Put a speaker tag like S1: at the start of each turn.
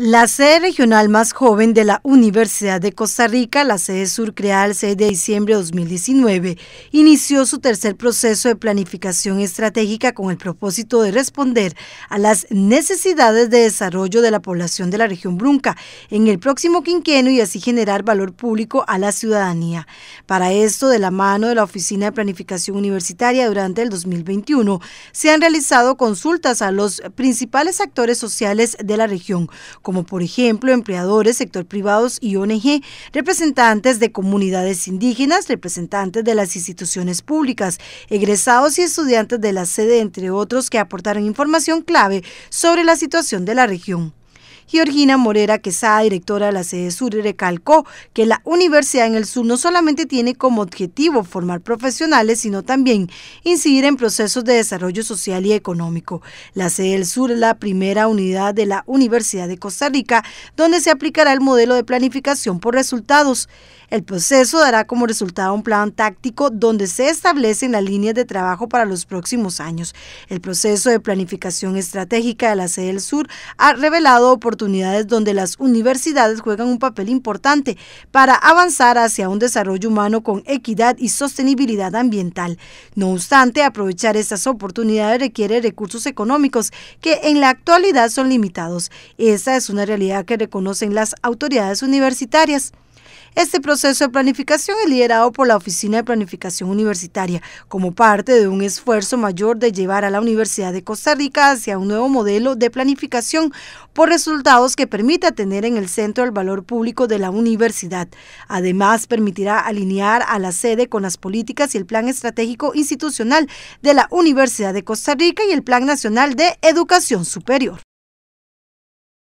S1: La sede regional más joven de la Universidad de Costa Rica, la sede sur creada el 6 de diciembre de 2019, inició su tercer proceso de planificación estratégica con el propósito de responder a las necesidades de desarrollo de la población de la región Brunca en el próximo quinquenio y así generar valor público a la ciudadanía. Para esto, de la mano de la Oficina de Planificación Universitaria durante el 2021, se han realizado consultas a los principales actores sociales de la región, como por ejemplo empleadores, sector privados y ONG, representantes de comunidades indígenas, representantes de las instituciones públicas, egresados y estudiantes de la sede, entre otros, que aportaron información clave sobre la situación de la región. Georgina Morera que Quesada, directora de la sede sur, recalcó que la universidad en el sur no solamente tiene como objetivo formar profesionales, sino también incidir en procesos de desarrollo social y económico. La sede sur es la primera unidad de la Universidad de Costa Rica, donde se aplicará el modelo de planificación por resultados. El proceso dará como resultado un plan táctico donde se establecen las líneas de trabajo para los próximos años. El proceso de planificación estratégica de la sede sur ha revelado oportunidades donde las universidades juegan un papel importante para avanzar hacia un desarrollo humano con equidad y sostenibilidad ambiental. No obstante, aprovechar estas oportunidades requiere recursos económicos que en la actualidad son limitados. Esa es una realidad que reconocen las autoridades universitarias. Este proceso de planificación es liderado por la Oficina de Planificación Universitaria como parte de un esfuerzo mayor de llevar a la Universidad de Costa Rica hacia un nuevo modelo de planificación por resultados que permita tener en el centro el valor público de la universidad. Además, permitirá alinear a la sede con las políticas y el plan estratégico institucional de la Universidad de Costa Rica y el Plan Nacional de Educación Superior.